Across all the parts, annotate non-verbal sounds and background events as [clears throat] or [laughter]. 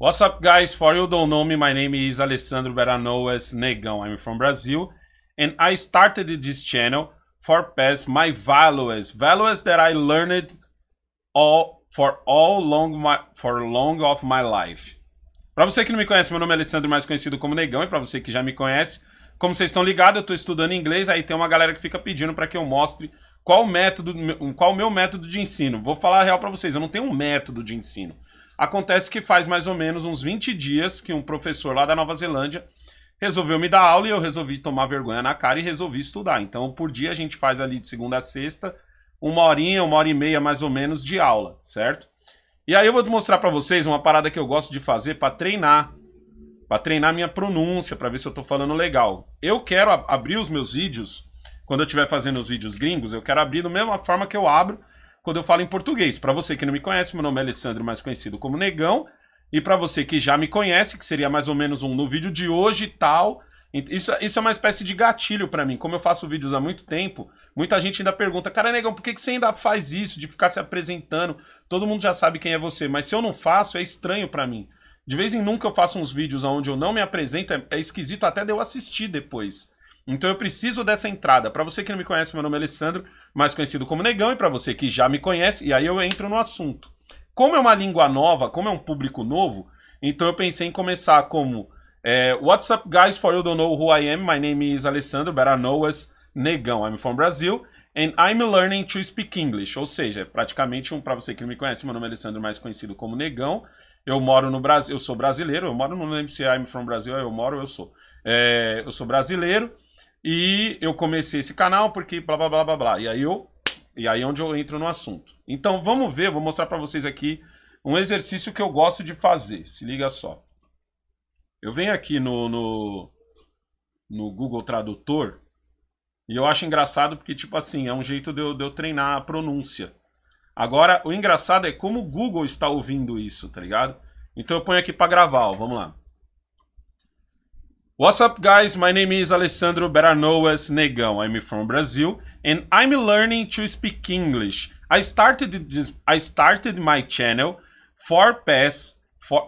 What's up, guys? For you don't know me, my name is Alessandro, Beranoes Negão. I'm from Brazil, and I started this channel for past my values, values that I learned all for all long my, for long of my life. Para você que não me conhece, meu nome é Alessandro, mais conhecido como Negão, e para você que já me conhece, como vocês estão ligados, eu estou estudando inglês, aí tem uma galera que fica pedindo para que eu mostre qual método, qual o meu método de ensino. Vou falar a real para vocês, eu não tenho um método de ensino. Acontece que faz mais ou menos uns 20 dias que um professor lá da Nova Zelândia resolveu me dar aula e eu resolvi tomar vergonha na cara e resolvi estudar. Então, por dia a gente faz ali de segunda a sexta, uma horinha, uma hora e meia mais ou menos de aula, certo? E aí eu vou mostrar para vocês uma parada que eu gosto de fazer para treinar, para treinar minha pronúncia, para ver se eu tô falando legal. Eu quero ab abrir os meus vídeos quando eu estiver fazendo os vídeos gringos, eu quero abrir da mesma forma que eu abro quando eu falo em português. Para você que não me conhece, meu nome é Alessandro, mais conhecido como Negão. E para você que já me conhece, que seria mais ou menos um no vídeo de hoje e tal. Isso, isso é uma espécie de gatilho para mim. Como eu faço vídeos há muito tempo, muita gente ainda pergunta: Cara, negão, por que, que você ainda faz isso de ficar se apresentando? Todo mundo já sabe quem é você, mas se eu não faço, é estranho para mim. De vez em nunca eu faço uns vídeos onde eu não me apresento, é, é esquisito até de eu assistir depois. Então eu preciso dessa entrada. Para você que não me conhece, meu nome é Alessandro, mais conhecido como Negão, e para você que já me conhece, e aí eu entro no assunto. Como é uma língua nova, como é um público novo, então eu pensei em começar como é, What's up, guys? For you don't know who I am, my name is Alessandro, but I know as Negão. I'm from Brazil and I'm learning to speak English. Ou seja, é praticamente um para você que não me conhece, meu nome é Alessandro, mais conhecido como Negão. Eu moro no Brasil, eu sou brasileiro, eu moro, no MCI, se I'm from Brazil, eu moro, eu sou. É, eu sou brasileiro e eu comecei esse canal porque blá blá blá blá blá. E aí eu e aí é onde eu entro no assunto. Então vamos ver, vou mostrar para vocês aqui um exercício que eu gosto de fazer. Se liga só. Eu venho aqui no, no, no Google Tradutor e eu acho engraçado porque, tipo assim, é um jeito de eu, de eu treinar a pronúncia. Agora, o engraçado é como o Google está ouvindo isso, tá ligado? Então eu ponho aqui para gravar, ó, vamos lá. What's up, guys? My name is Alessandro, better Negão. I'm from Brazil, and I'm learning to speak English. I started this. I started my channel for pass for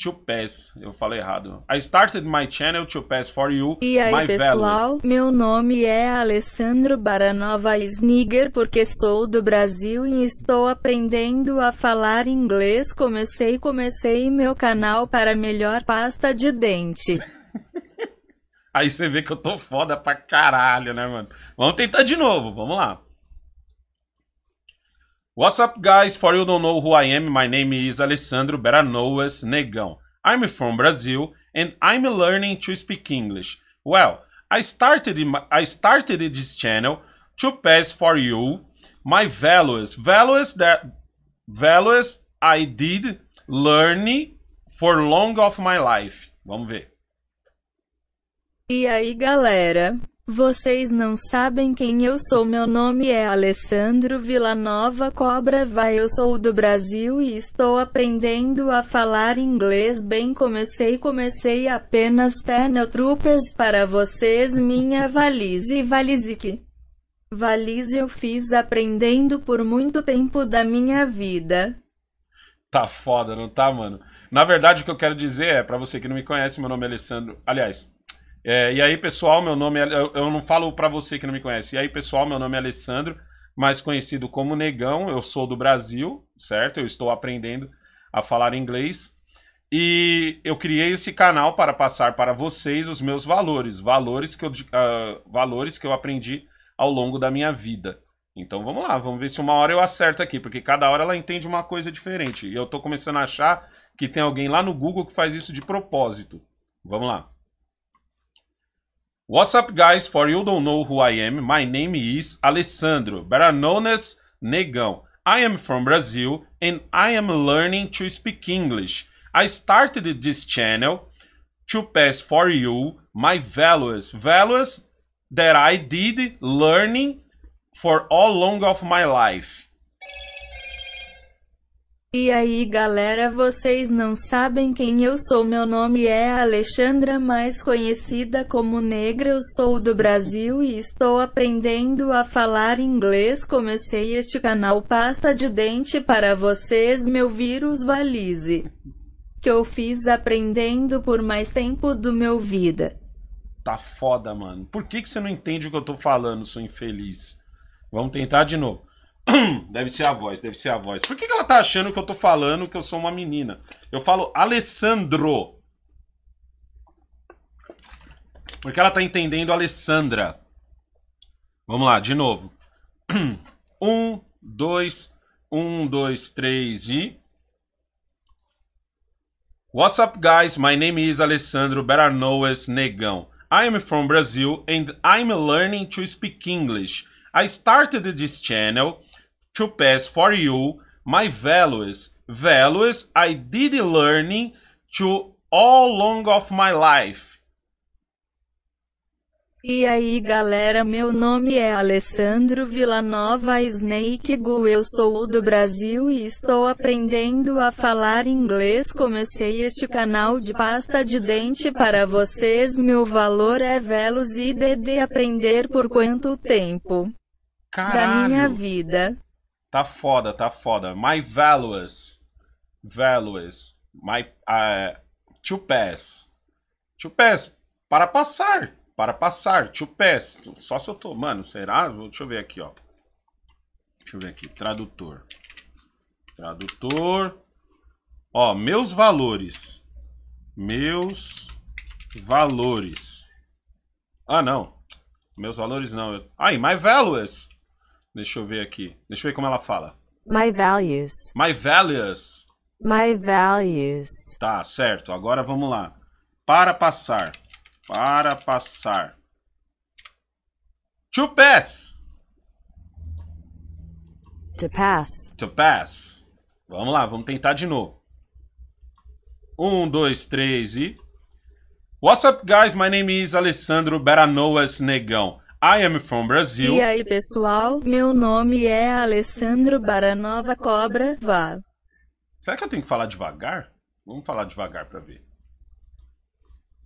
to pass. Eu falei errado. I started my channel to pass for you. E aí, my pessoal, value. meu nome é Alessandro Baranova Snigger porque sou do Brasil e estou aprendendo a falar inglês. Comecei, comecei meu canal para melhor pasta de dente. [laughs] Aí você vê que eu tô foda pra caralho, né, mano? Vamos tentar de novo, vamos lá. What's up, guys? For you don't know who I am, my name is Alessandro Beranoas Negão. I'm from Brazil and I'm learning to speak English. Well, I started I started this channel to pass for you my values, values that values I did learn for long of my life. Vamos ver. E aí galera? Vocês não sabem quem eu sou, meu nome é Alessandro Villanova Cobra Vai, eu sou do Brasil e estou aprendendo a falar inglês bem. Comecei, comecei apenas Tenel Troopers para vocês, minha valise, valise que... Valise eu fiz aprendendo por muito tempo da minha vida. Tá foda, não tá, mano? Na verdade, o que eu quero dizer é, para você que não me conhece, meu nome é Alessandro. Aliás, é, e aí, pessoal, meu nome é, eu, eu não falo para você que não me conhece. E aí, pessoal, meu nome é Alessandro, mais conhecido como Negão. Eu sou do Brasil, certo? Eu estou aprendendo a falar inglês. E eu criei esse canal para passar para vocês os meus valores, valores que eu, uh, valores que eu aprendi ao longo da minha vida. Então vamos lá, vamos ver se uma hora eu acerto aqui, porque cada hora ela entende uma coisa diferente. E eu estou começando a achar que tem alguém lá no Google que faz isso de propósito. Vamos lá. What's up, guys? For you don't know who I am, my name is Alessandro, better known as Negão. I am from Brazil and I am learning to speak English. I started this channel to pass for you my values, values that I did learning for all long of my life. E aí galera, vocês não sabem quem eu sou, meu nome é Alexandra, mais conhecida como Negra, eu sou do Brasil e estou aprendendo a falar inglês, comecei este canal pasta de dente para vocês, meu vírus valise, que eu fiz aprendendo por mais tempo do meu vida. Tá foda, mano. Por que, que você não entende o que eu tô falando, sou infeliz? Vamos tentar de novo. [clears throat] Deve ser a voz, deve ser a voz. Por que, que ela tá achando que eu tô falando que eu sou uma menina? Eu falo Alessandro. Porque ela tá entendendo Alessandra. Vamos lá, de novo. [clears throat] Um, dois, um, dois, três e. What's up, guys? My name is Alessandro, better known as Negão. I am from Brazil and I'm learning to speak English. I started this channel to pass for you my values. Values I did learning to all long of my life. E aí galera, meu nome é Alessandro Villanova Snake Gu, eu sou do Brasil e estou aprendendo a falar inglês. Comecei este canal de pasta de dente para vocês. Meu valor é velos e DD aprender por quanto tempo Caralho. da minha vida. Tá foda, tá foda. My values. Values. My. Uh, to pass. To pass. Para passar. Para passar. To pass. Só se eu tô. Mano, será? Deixa eu ver aqui, ó. Deixa eu ver aqui. Tradutor. Tradutor. Ó, meus valores. Meus valores. Ah, não. Meus valores não. Aí, my values. Deixa eu ver aqui. Deixa eu ver como ela fala. My values. My values. My values. Tá, certo. Agora vamos lá. Para passar. Para passar. To pass. To pass. To pass. Vamos lá, vamos tentar de novo. Um, dois, três e. What's up, guys? My name is Alessandro Beranoas Negão. I am from Brazil. E aí, pessoal, meu nome é Alessandro Baranova Cobra Vá. Será que eu tenho que falar devagar? Vamos falar devagar para ver.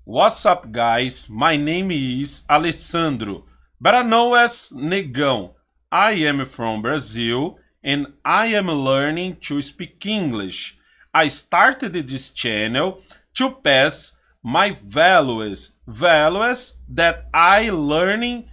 What's up, guys? My name is Alessandro Baranoas Negão. I am from Brazil and I am learning to speak English. I started this channel to pass my values, values that I learning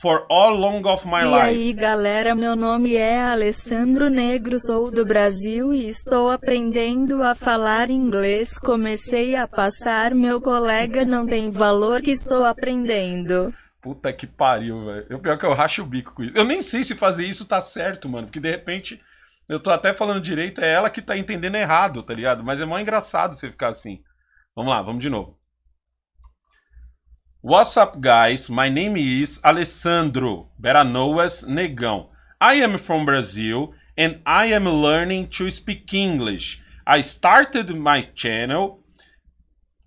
For All Long of My e Life. E aí galera, meu nome é Alessandro Negro, sou do Brasil e estou aprendendo a falar inglês. Comecei a passar, meu colega não tem valor que estou aprendendo. Puta que pariu, velho. Eu pior que eu racho o bico com isso. Eu nem sei se fazer isso tá certo, mano, porque de repente eu tô até falando direito, é ela que tá entendendo errado, tá ligado? Mas é mó engraçado você ficar assim. Vamos lá, vamos de novo. What's up, guys? My name is Alessandro Beranoas Negão. I am from Brazil and I am learning to speak English. I started my channel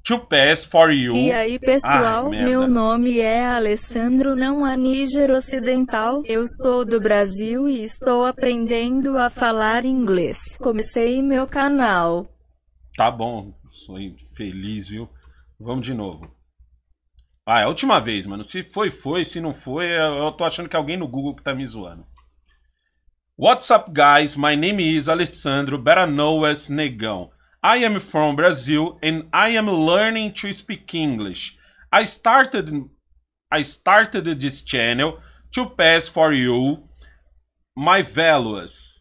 to pass for you. E aí, ah, pessoal, meu nome é Alessandro, não a Níger Ocidental. Eu sou do Brasil e estou aprendendo a falar inglês. Comecei meu canal. Tá bom, sou feliz, viu? Vamos de novo. Ah, é a última vez, mano. Se foi, foi. Se não foi, eu tô achando que é alguém no Google que tá me zoando. What's up, guys? My name is Alessandro, better as Negão. I am from Brazil and I am learning to speak English. I started I started this channel to pass for you my values.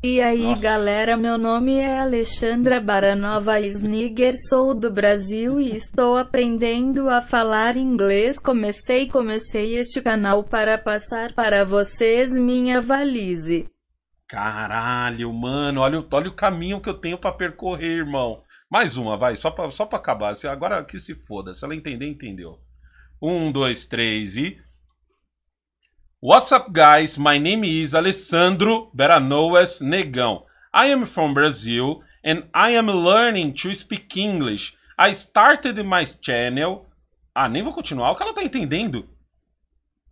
E aí Nossa. galera, meu nome é Alexandra Baranova Snigger, sou do Brasil e estou aprendendo a falar inglês. Comecei, comecei este canal para passar para vocês minha valise. Caralho, mano, olha, olha o caminho que eu tenho para percorrer, irmão. Mais uma, vai, só para só acabar. Agora que se foda, se ela entender, entendeu. Um, dois, três e. What's up, guys? My name is Alessandro Beranoes Negão. I am from Brazil and I am learning to speak English. I started my channel. Ah, nem vou continuar, o que ela tá entendendo?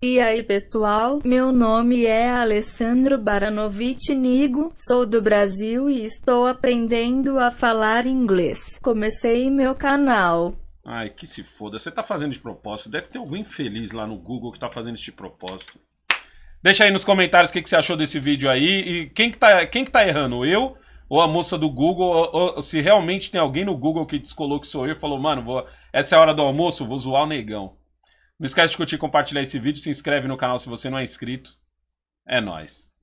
E aí pessoal, meu nome é Alessandro Baranovic Nigo, sou do Brasil e estou aprendendo a falar inglês. Comecei meu canal. Ai, que se foda, você tá fazendo de propósito. Deve ter algum infeliz lá no Google que tá fazendo este propósito. Deixa aí nos comentários o que, que você achou desse vídeo aí. E quem que tá, quem que tá errando? Eu ou a moça do Google? Ou, ou, se realmente tem alguém no Google que descolou que sou eu e falou, mano, vou, essa é a hora do almoço, vou zoar o negão. Não esquece de curtir, compartilhar esse vídeo, se inscreve no canal se você não é inscrito. É nóis.